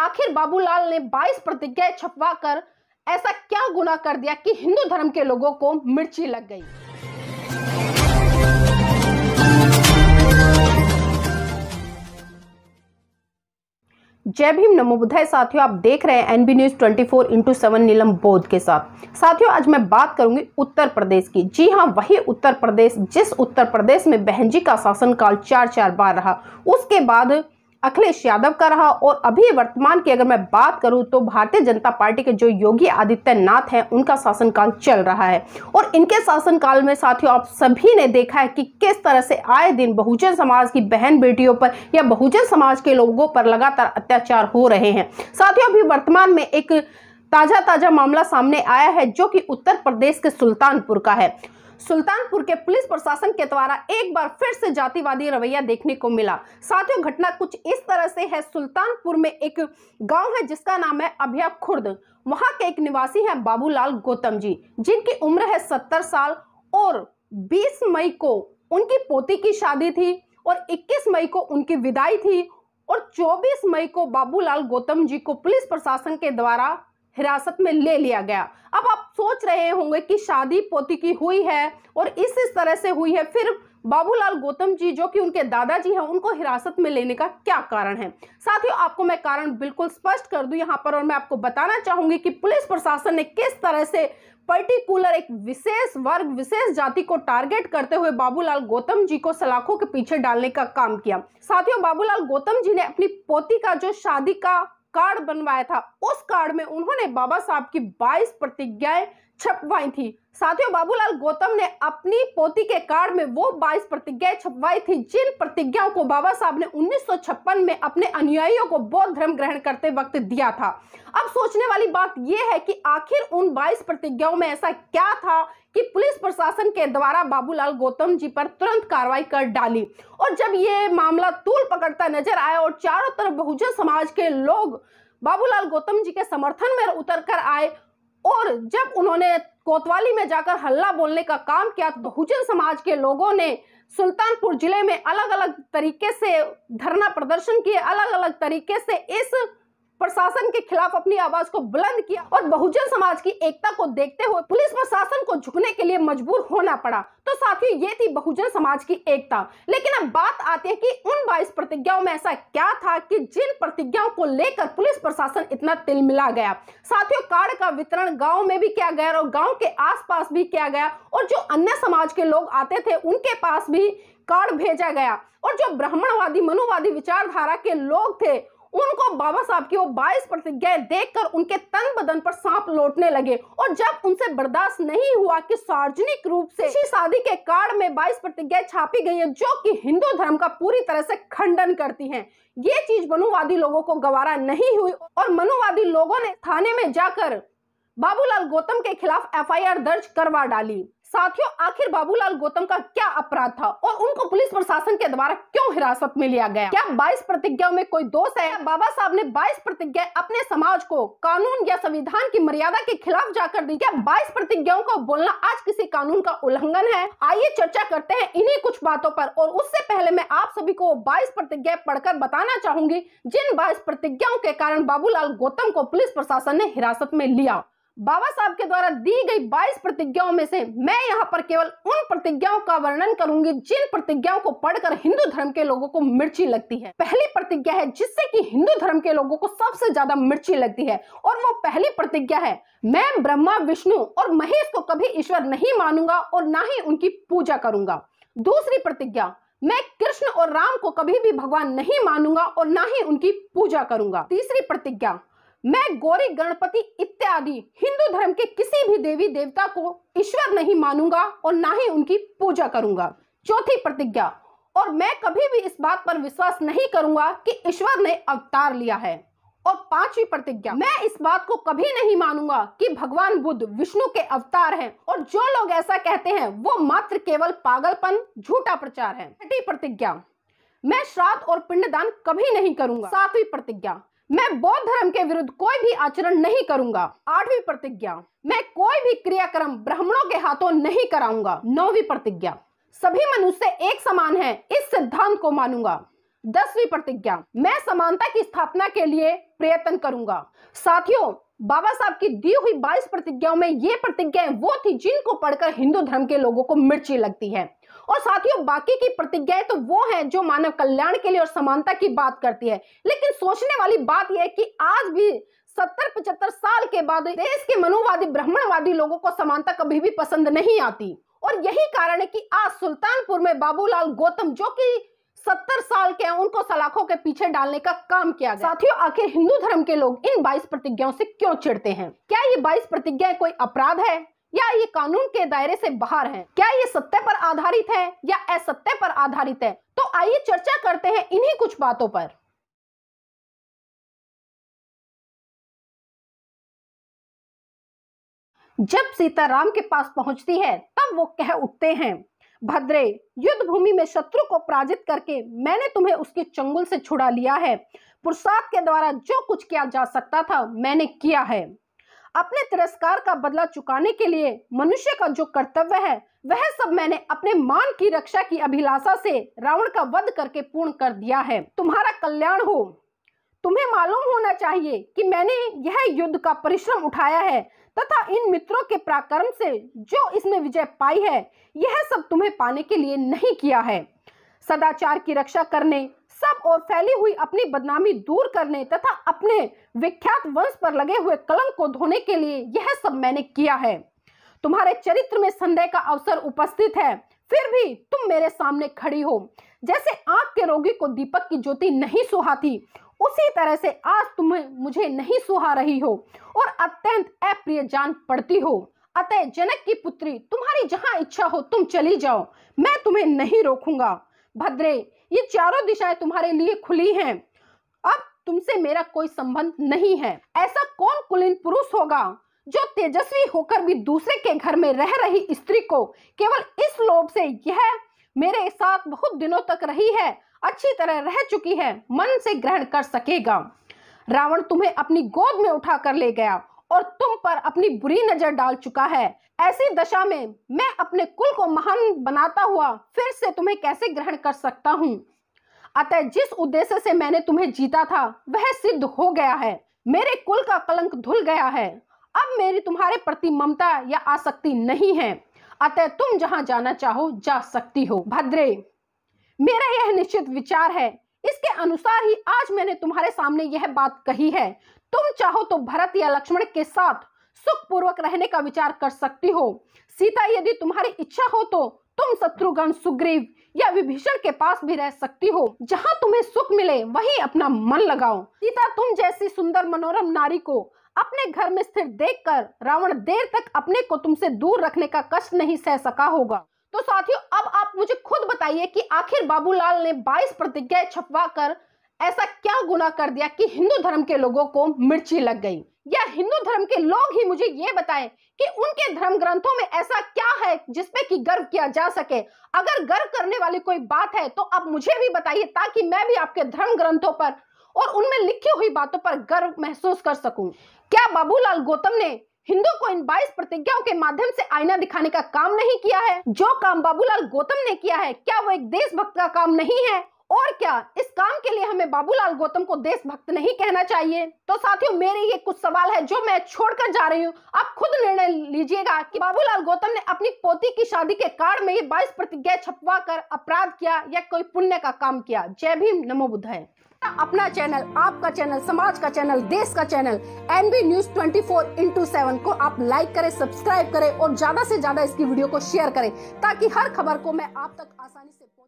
आखिर बाबूलाल ने 22 प्रतिज्ञा छपवा कर ऐसा क्या गुना कर दिया कि हिंदू धर्म के लोगों को मिर्ची लग गई जय भीम नमो बुधाय साथियों आप देख रहे हैं NB news 24 four into seven Neelam Bodh के साथ साथियों आज मैं बात करूंगी उत्तर प्रदेश की जी हाँ वही उत्तर प्रदेश जिस उत्तर प्रदेश में बहन जी का शासनकाल चार चार बार रहा उसके बाद अखिलेश यादव का रहा और अभी वर्तमान की अगर मैं बात करूं तो भारतीय जनता पार्टी के जो योगी आदित्यनाथ हैं उनका शासनकाल चल रहा है और इनके शासनकाल में साथियों आप सभी ने देखा है कि किस तरह से आए दिन बहुजन समाज की बहन बेटियों पर या बहुजन समाज के लोगों पर लगातार अत्याचार हो रहे हैं साथियों अभी वर्तमान में एक ताजा ताजा मामला सामने आया है जो कि उत्तर प्रदेश के सुल्तानपुर का है सुल्तानपुर के पुलिस प्रशासन के द्वारा एक बार फिर से जातिवादी रवैया देखने को मिला साथियों घटना कुछ इस तरह से है सुल्तानपुर में एक गांव है जिसका नाम है अभिया खुर्द वहां के एक निवासी हैं बाबूलाल गौतम जी जिनकी उम्र है सत्तर साल और बीस मई को उनकी पोती की शादी थी और इक्कीस मई को उनकी विदाई थी और 24 मई को बाबूलाल गौतम जी को पुलिस प्रशासन के द्वारा हिरासत में ले लिया गया अब आप सोच रहे होंगे कि शादी पोती की हुई है और इस इस तरह से हुई है फिर बाबूलाल गौतम जी जो कि उनके दादाजी हैं उनको हिरासत में लेने का क्या कारण है साथियों आपको मैं कारण बिल्कुल स्पष्ट कर दूं यहां पर और मैं आपको बताना चाहूंगी कि पुलिस प्रशासन ने किस तरह से पर्टिकुलर एक विशेष वर्ग विशेष जाति को टारगेट करते हुए बाबूलाल गौतम जी को सलाखों के पीछे डालने का काम किया साथियों बाबूलाल गौतम जी ने अपनी पोती का जो शादी का कार्ड बनवाया था उस कार्ड में उन्होंने बाबा साहब की 22 प्रतिज्ञाएं छपवाई थी साथियों बाबूलाल गौतम ने अपनी पोती के कार्ड में वो 22 प्रतिज्ञाएं छपवाई थी जिन प्रतिज्ञाओं को बाबा साहब ने उन्नीस में अपने अनुयायियों को बौद्ध धर्म ग्रहण करते वक्त दिया था अब सोचने वाली बात यह है कि आखिर उन 22 प्रतिज्ञाओं में ऐसा क्या था कि पुलिस प्रशासन के द्वारा बाबूलाल गौतम जी पर तुरंत कार्रवाई कर डाली और जब ये मामला तूल पकड़ता नजर आया और चारों तरफ बहुजन समाज के लोग बाबूलाल गौतम जी के समर्थन में उतर कर आए और जब उन्होंने कोतवाली में जाकर हल्ला बोलने का काम किया तो बहुजन समाज के लोगों ने सुल्तानपुर जिले में अलग अलग तरीके से धरना प्रदर्शन किए अलग अलग तरीके से इस प्रशासन के खिलाफ अपनी आवाज को बुलंद किया और बहुजन समाज की एकता को देखते हुए पुलिस प्रशासन को झुकने के लिए मजबूर होना पड़ा तो साथियों ये थी बहुजन समाज की एकता लेकिन अब बात आती है कि उन 22 प्रतिज्ञाओं में ऐसा क्या था कि जिन प्रतिज्ञाओं को लेकर पुलिस प्रशासन इतना तिल मिला गया साथियों कार्ड का वितरण गाँव में भी किया गया और गाँव के आस भी किया गया और जो अन्य समाज के लोग आते थे उनके पास भी कार्ड भेजा गया और जो ब्राह्मणवादी मनुवादी विचारधारा के लोग थे उनको बाबा साहब की वो बाईस प्रतिज्ञाएं देखकर उनके तन बदन पर सांप लौटने लगे और जब उनसे बर्दाश्त नहीं हुआ कि सार्वजनिक रूप से इसी शादी के कार्ड में बाईस प्रतिज्ञाएं छापी गई है जो कि हिंदू धर्म का पूरी तरह से खंडन करती है ये चीज मनुवादी लोगों को गवारा नहीं हुई और मनुवादी लोगों ने थाने में जाकर बाबूलाल गौतम के खिलाफ एफ दर्ज करवा डाली साथियों आखिर बाबूलाल गौतम का क्या अपराध था और उनको पुलिस प्रशासन के द्वारा क्यों हिरासत में लिया गया क्या 22 प्रतिज्ञाओं में कोई दोष है बाबा साहब ने 22 प्रतिज्ञा अपने समाज को कानून या संविधान की मर्यादा के खिलाफ जाकर दी क्या 22 प्रतिज्ञाओं का बोलना आज किसी कानून का उल्लंघन है आइए चर्चा करते हैं इन्ही कुछ बातों पर और उससे पहले मैं आप सभी को बाईस प्रतिज्ञा पढ़कर बताना चाहूंगी जिन बाईस प्रतिज्ञाओं के कारण बाबूलाल गौतम को पुलिस प्रशासन ने हिरासत में लिया बाबा साहब के द्वारा दी गई 22 प्रतिज्ञाओं में से मैं यहाँ पर केवल उन प्रतिज्ञाओं का वर्णन करूंगी जिन प्रतिज्ञाओं को पढ़कर हिंदू धर्म के लोगों को मिर्ची लगती है पहली प्रतिज्ञा है जिससे कि हिंदू धर्म के लोगों को सबसे ज्यादा मिर्ची लगती है और वो पहली प्रतिज्ञा है मैं ब्रह्मा विष्णु और महेश को कभी ईश्वर नहीं मानूंगा और ना ही उनकी पूजा करूंगा दूसरी प्रतिज्ञा मैं कृष्ण और राम को कभी भी भगवान नहीं मानूंगा और ना ही उनकी पूजा करूंगा तीसरी प्रतिज्ञा मैं गौरी गणपति इत्यादि हिंदू धर्म के किसी भी देवी देवता को ईश्वर नहीं मानूंगा और ना ही उनकी पूजा करूंगा चौथी प्रतिज्ञा और मैं कभी भी इस बात पर विश्वास नहीं करूंगा कि ईश्वर ने अवतार लिया है और पांचवी प्रतिज्ञा मैं इस बात को कभी नहीं मानूंगा कि भगवान बुद्ध विष्णु के अवतार हैं और जो लोग ऐसा कहते हैं वो मात्र केवल पागलपन झूठा प्रचार है छठी प्रतिज्ञा मैं श्राद्ध और पिंडदान कभी नहीं करूंगा सातवीं प्रतिज्ञा मैं बौद्ध धर्म के विरुद्ध कोई भी आचरण नहीं करूंगा आठवीं प्रतिज्ञा मैं कोई भी क्रियाक्रम ब्राह्मणों के हाथों नहीं कराऊंगा नौवीं प्रतिज्ञा सभी मनुष्य एक समान हैं इस सिद्धांत को मानूंगा दसवीं प्रतिज्ञा मैं समानता की स्थापना के लिए प्रयत्न करूंगा साथियों बाबा साहब की दी हुई बाईस प्रतिज्ञाओं में ये प्रतिज्ञाएं वो थी जिनको पढ़कर हिंदू धर्म के लोगों को मिर्ची लगती है और साथियों बाकी की प्रतिज्ञाएं तो वो हैं जो मानव कल्याण के लिए और समानता की बात करती है लेकिन सोचने वाली बात यह है कि आज भी सत्तर पचहत्तर साल के बाद देश के मनोवादी ब्राह्मणवादी लोगों को समानता कभी भी पसंद नहीं आती और यही कारण है कि आज सुल्तानपुर में बाबूलाल गौतम जो कि सत्तर साल के हैं उनको सलाखों के पीछे डालने का काम किया गया साथियों आखिर हिंदू धर्म के लोग इन बाईस प्रतिज्ञाओं से क्यों चिढ़ते हैं क्या ये बाईस प्रतिज्ञाएं कोई अपराध है या ये कानून के दायरे से बाहर हैं? क्या ये सत्य पर आधारित है या असत्य पर आधारित है तो आइए चर्चा करते हैं इन्हीं कुछ बातों पर जब सीताराम के पास पहुंचती है तब वो कह उठते हैं भद्रे युद्ध भूमि में शत्रु को पराजित करके मैंने तुम्हें उसके चंगुल से छुड़ा लिया है पुरसाद के द्वारा जो कुछ किया जा सकता था मैंने किया है अपने तिरस्कार का बदला चुकाने के लिए मनुष्य का जो कर्तव्य है वह सब मैंने अपने मान की रक्षा की अभिलाषा से रावण का वध करके पूर्ण कर दिया है तुम्हारा कल्याण हो तुम्हें मालूम होना चाहिए कि मैंने यह युद्ध का परिश्रम उठाया है तथा इन मित्रों के पराक्रम से जो इसमें विजय पाई है यह सब तुम्हें पाने के लिए नहीं किया है सदाचार की रक्षा करने सब और फैली हुई अपनी बदनामी दूर करने तथा अपने विख्यात वंश पर लगे हुए कलंक को धोने के लिए यह सब मैंने किया है तुम्हारे चरित्र में संदेह का अवसर उपस्थित है फिर भी तुम मेरे सामने खड़ी हो जैसे आग के रोगी को दीपक की ज्योति नहीं सुहाती उसी तरह से आज तुम मुझे नहीं सुहा रही हो और अत्यंत अप्रिय जान पड़ती हो अतः जनक की पुत्री तुम्हारी जहां इच्छा हो तुम चली जाओ मैं तुम्हें नहीं रोकूंगा भद्रे ये चारों दिशाएं तुम्हारे लिए खुली हैं अब तुमसे मेरा कोई संबंध नहीं है ऐसा कौन कुलीन पुरुष होगा जो तेजस्वी होकर भी दूसरे के घर में रह रही स्त्री को केवल इस लोभ से यह मेरे साथ बहुत दिनों तक रही है अच्छी तरह रह चुकी है मन से ग्रहण कर सकेगा रावण तुम्हें अपनी गोद में उठा कर ले गया और तुम पर अपनी बुरी नजर डाल चुका है ऐसी दशा में मैं अपने कुल को महान बनाता हुआ फिर से तुम्हें कैसे ग्रहण कर सकता हूँ अतः जिस उद्देश्य से मैंने तुम्हें जीता था वह सिद्ध हो गया है मेरे कुल का कलंक धुल गया है अब मेरी तुम्हारे प्रति ममता या आसक्ति नहीं है अतः तुम जहाँ जाना चाहो जा सकती हो भद्रे मेरा यह निश्चित विचार है इसके अनुसार ही आज मैंने तुम्हारे सामने यह बात कही है तुम चाहो तो भरत या लक्ष्मण के साथ सुखपूर्वक रहने का विचार कर सकती हो सीता यदि तुम्हारी इच्छा हो तो तुम शत्रुघ्न सुग्रीव या विभीषण के पास भी रह सकती हो जहाँ तुम्हें सुख मिले वहीं अपना मन लगाओ सीता तुम जैसी सुंदर मनोरम नारी को अपने घर में स्थिर देखकर रावण देर तक अपने को तुमसे दूर रखने का कष्ट नहीं सह सका होगा तो साथियों अब आप मुझे खुद बताइए कि आखिर बाबूलाल ने 22 प्रतिज्ञाएं छपवा कर ऐसा क्या गुना कर दिया कि हिंदू धर्म के लोगों को मिर्ची लग गई या हिंदू धर्म के लोग ही मुझे ये बताएं कि उनके धर्म ग्रंथों में ऐसा क्या है जिसपे कि गर्व किया जा सके अगर गर्व करने वाली कोई बात है तो आप मुझे भी बताइए ताकि मैं भी आपके धर्म ग्रंथों पर और उनमें लिखी हुई बातों पर गर्व महसूस कर सकूं क्या बाबूलाल गौतम ने हिंदू को इन 22 प्रतिज्ञाओं के माध्यम से आईना दिखाने का काम नहीं किया है जो काम बाबूलाल गौतम ने किया है क्या वो एक देशभक्त का काम नहीं है और क्या इस काम के लिए हमें बाबूलाल गौतम को देशभक्त नहीं कहना चाहिए तो साथियों मेरे ये कुछ सवाल है जो मैं छोड़कर जा रही हूँ आप खुद निर्णय लीजिएगा कि बाबूलाल गौतम ने अपनी पोती की शादी के कार्ड में ये बाईस प्रतिज्ञा छपवा कर अपराध किया या कोई पुण्य का काम किया जय भीम नमो बुद्ध है अपना चैनल आपका चैनल समाज का चैनल देश का channel NB news twenty four into seven को आप लाइक करें सब्सक्राइब करें और ज्यादा से ज्यादा इसकी वीडियो को शेयर करें ताकि हर खबर को मैं आप तक आसानी से